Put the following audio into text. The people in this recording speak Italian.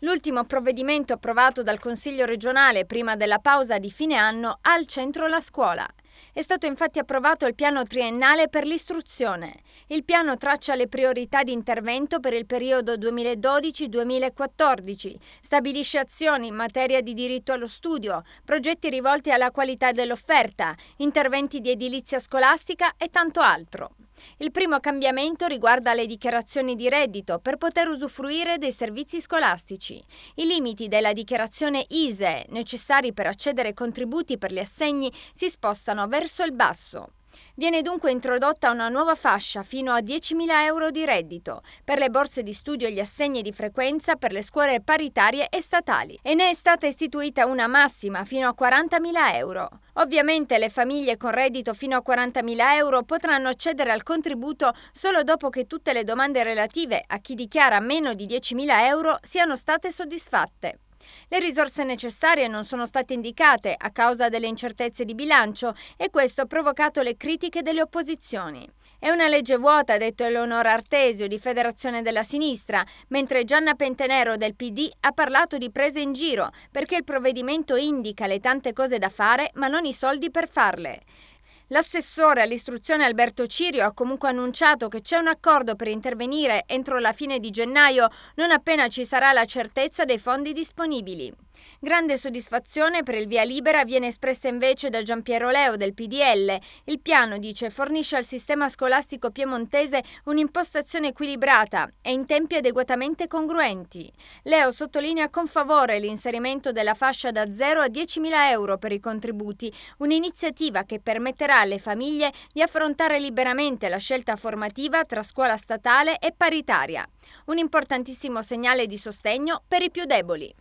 L'ultimo provvedimento approvato dal Consiglio regionale prima della pausa di fine anno ha al centro la scuola. È stato infatti approvato il piano triennale per l'istruzione. Il piano traccia le priorità di intervento per il periodo 2012-2014, stabilisce azioni in materia di diritto allo studio, progetti rivolti alla qualità dell'offerta, interventi di edilizia scolastica e tanto altro. Il primo cambiamento riguarda le dichiarazioni di reddito per poter usufruire dei servizi scolastici. I limiti della dichiarazione ISEE necessari per accedere ai contributi per gli assegni si spostano verso il basso. Viene dunque introdotta una nuova fascia fino a 10.000 euro di reddito per le borse di studio e gli assegni di frequenza per le scuole paritarie e statali e ne è stata istituita una massima fino a 40.000 euro. Ovviamente le famiglie con reddito fino a 40.000 euro potranno accedere al contributo solo dopo che tutte le domande relative a chi dichiara meno di 10.000 euro siano state soddisfatte. Le risorse necessarie non sono state indicate a causa delle incertezze di bilancio e questo ha provocato le critiche delle opposizioni. È una legge vuota, ha detto Eleonora Artesio di Federazione della Sinistra, mentre Gianna Pentenero del PD ha parlato di prese in giro, perché il provvedimento indica le tante cose da fare, ma non i soldi per farle. L'assessore all'istruzione Alberto Cirio ha comunque annunciato che c'è un accordo per intervenire entro la fine di gennaio, non appena ci sarà la certezza dei fondi disponibili. Grande soddisfazione per il via libera viene espressa invece da Giampiero Leo del PDL. Il piano, dice, fornisce al sistema scolastico piemontese un'impostazione equilibrata e in tempi adeguatamente congruenti. Leo sottolinea con favore l'inserimento della fascia da 0 a 10.000 euro per i contributi, un'iniziativa che permetterà alle famiglie di affrontare liberamente la scelta formativa tra scuola statale e paritaria. Un importantissimo segnale di sostegno per i più deboli.